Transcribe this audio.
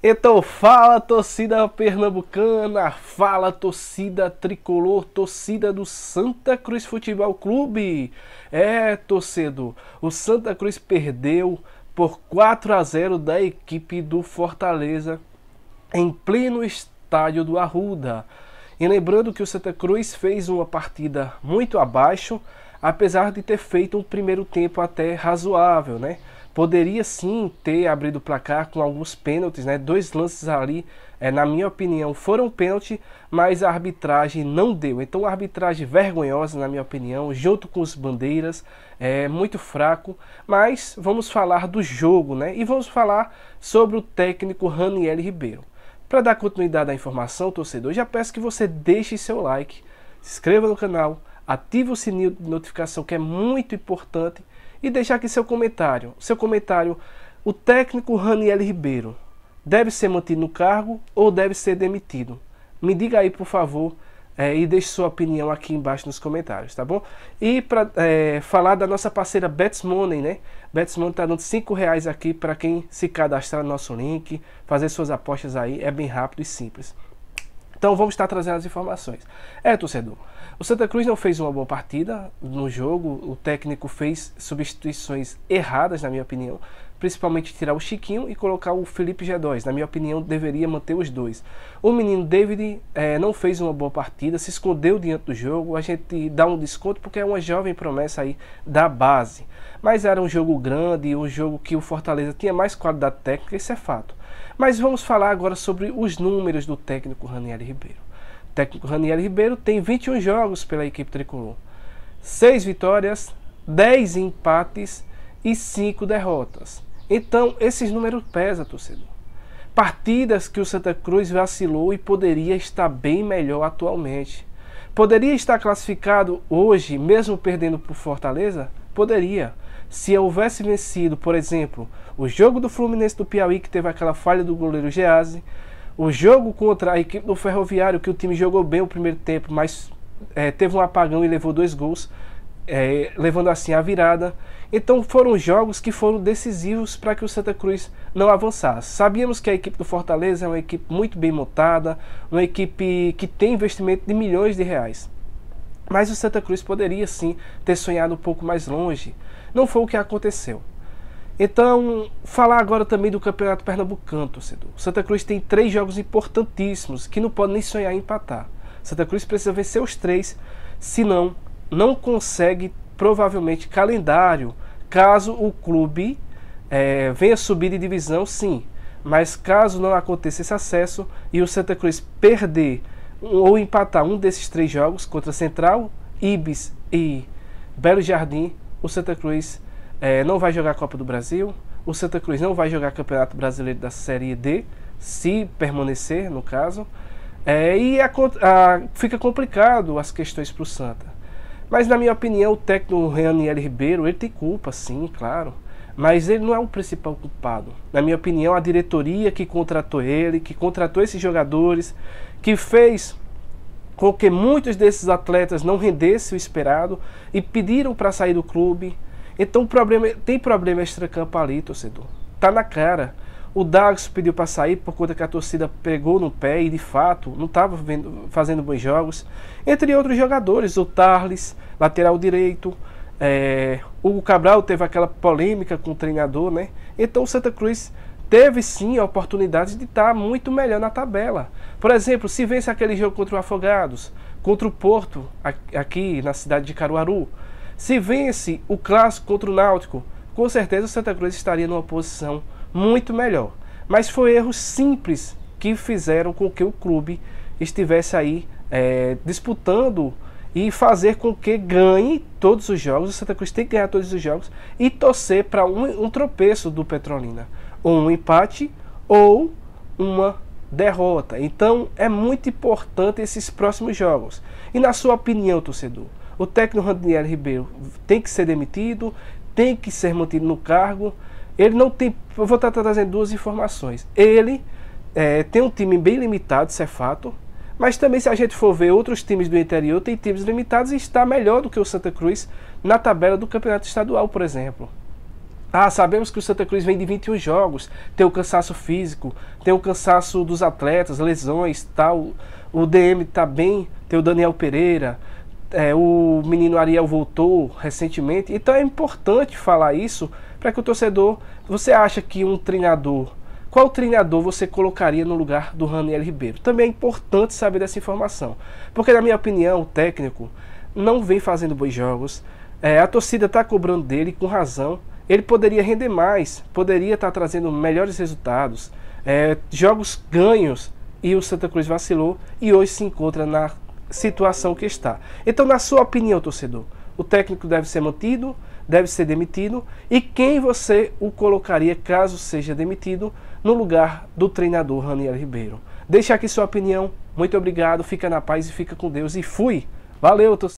Então fala torcida pernambucana, fala torcida tricolor, torcida do Santa Cruz Futebol Clube. É, torcedor, o Santa Cruz perdeu por 4 a 0 da equipe do Fortaleza em pleno estádio do Arruda. E lembrando que o Santa Cruz fez uma partida muito abaixo, apesar de ter feito um primeiro tempo até razoável, né? poderia sim ter abrido o placar com alguns pênaltis, né? Dois lances ali, é, na minha opinião, foram pênalti, mas a arbitragem não deu. Então, arbitragem vergonhosa, na minha opinião, junto com os bandeiras, é muito fraco. Mas vamos falar do jogo, né? E vamos falar sobre o técnico Raniel Ribeiro. Para dar continuidade à informação, torcedor, já peço que você deixe seu like, se inscreva no canal, ative o sininho de notificação que é muito importante e deixar aqui seu comentário. Seu comentário, o técnico Raniel Ribeiro deve ser mantido no cargo ou deve ser demitido? Me diga aí, por favor, é, e deixe sua opinião aqui embaixo nos comentários, tá bom? E para é, falar da nossa parceira Bets Money, né? Bets Money está dando 5 reais aqui para quem se cadastrar no nosso link, fazer suas apostas aí, é bem rápido e simples. Então vamos estar trazendo as informações. É, torcedor, o Santa Cruz não fez uma boa partida no jogo, o técnico fez substituições erradas, na minha opinião, principalmente tirar o Chiquinho e colocar o Felipe G2. Na minha opinião, deveria manter os dois. O menino David é, não fez uma boa partida, se escondeu diante do jogo. A gente dá um desconto porque é uma jovem promessa aí da base. Mas era um jogo grande, um jogo que o Fortaleza tinha mais qualidade técnica, isso é fato. Mas vamos falar agora sobre os números do técnico Raniel Ribeiro. O técnico Raniel Ribeiro tem 21 jogos pela equipe tricolor, 6 vitórias, 10 empates e 5 derrotas. Então, esses números pesam, torcedor. Partidas que o Santa Cruz vacilou e poderia estar bem melhor atualmente. Poderia estar classificado hoje, mesmo perdendo por Fortaleza? Poderia se eu houvesse vencido, por exemplo, o jogo do Fluminense do Piauí, que teve aquela falha do goleiro Gease, o jogo contra a equipe do Ferroviário, que o time jogou bem o primeiro tempo, mas é, teve um apagão e levou dois gols, é, levando assim a virada. Então foram jogos que foram decisivos para que o Santa Cruz não avançasse. Sabíamos que a equipe do Fortaleza é uma equipe muito bem montada, uma equipe que tem investimento de milhões de reais. Mas o Santa Cruz poderia sim ter sonhado um pouco mais longe, não foi o que aconteceu. Então, falar agora também do Campeonato Pernambucano, torcedor. Santa Cruz tem três jogos importantíssimos que não pode nem sonhar em empatar. Santa Cruz precisa vencer os três, senão não consegue, provavelmente, calendário, caso o clube é, venha subir de divisão, sim. Mas caso não aconteça esse acesso e o Santa Cruz perder ou empatar um desses três jogos contra Central, Ibis e Belo Jardim, o Santa Cruz é, não vai jogar a Copa do Brasil, o Santa Cruz não vai jogar Campeonato Brasileiro da Série D, se permanecer, no caso. É, e a, a, fica complicado as questões para o Santa. Mas, na minha opinião, o técnico Reaniel Ribeiro, ele tem culpa, sim, claro. Mas ele não é o principal culpado. Na minha opinião, a diretoria que contratou ele, que contratou esses jogadores, que fez porque muitos desses atletas não rendessem o esperado e pediram para sair do clube. Então problema, é, tem problema extracampo ali, torcedor. Tá na cara. O Dagos pediu para sair por conta que a torcida pegou no pé e de fato não estava fazendo bons jogos. Entre outros jogadores, o Tarles, lateral direito, é, Hugo Cabral teve aquela polêmica com o treinador, né? Então o Santa Cruz teve sim a oportunidade de estar tá muito melhor na tabela. Por exemplo, se vence aquele jogo contra o Afogados, contra o Porto, aqui na cidade de Caruaru, se vence o clássico contra o Náutico, com certeza o Santa Cruz estaria numa posição muito melhor. Mas foi erros simples que fizeram com que o clube estivesse aí é, disputando e fazer com que ganhe todos os jogos. O Santa Cruz tem que ganhar todos os jogos e torcer para um, um tropeço do Petrolina, ou um empate ou uma derrota. Então é muito importante esses próximos jogos. E na sua opinião, torcedor, o técnico Raniel Ribeiro tem que ser demitido, tem que ser mantido no cargo. Ele não tem. Eu vou estar trazendo duas informações. Ele é, tem um time bem limitado, isso é fato. Mas também, se a gente for ver outros times do interior, tem times limitados e está melhor do que o Santa Cruz na tabela do campeonato estadual, por exemplo. Ah, sabemos que o Santa Cruz vem de 21 jogos, tem o cansaço físico, tem o cansaço dos atletas, lesões, tal. O DM tá bem, tem o Daniel Pereira, é, o menino Ariel voltou recentemente. Então é importante falar isso para que o torcedor. Você acha que um treinador. Qual treinador você colocaria no lugar do Raniel Ribeiro? Também é importante saber dessa informação. Porque, na minha opinião, o técnico não vem fazendo bons jogos. É, a torcida está cobrando dele com razão ele poderia render mais, poderia estar tá trazendo melhores resultados, é, jogos ganhos e o Santa Cruz vacilou e hoje se encontra na situação que está. Então, na sua opinião, torcedor, o técnico deve ser mantido, deve ser demitido e quem você o colocaria caso seja demitido no lugar do treinador Raniel Ribeiro? Deixe aqui sua opinião. Muito obrigado, fica na paz e fica com Deus e fui. Valeu, torcedor.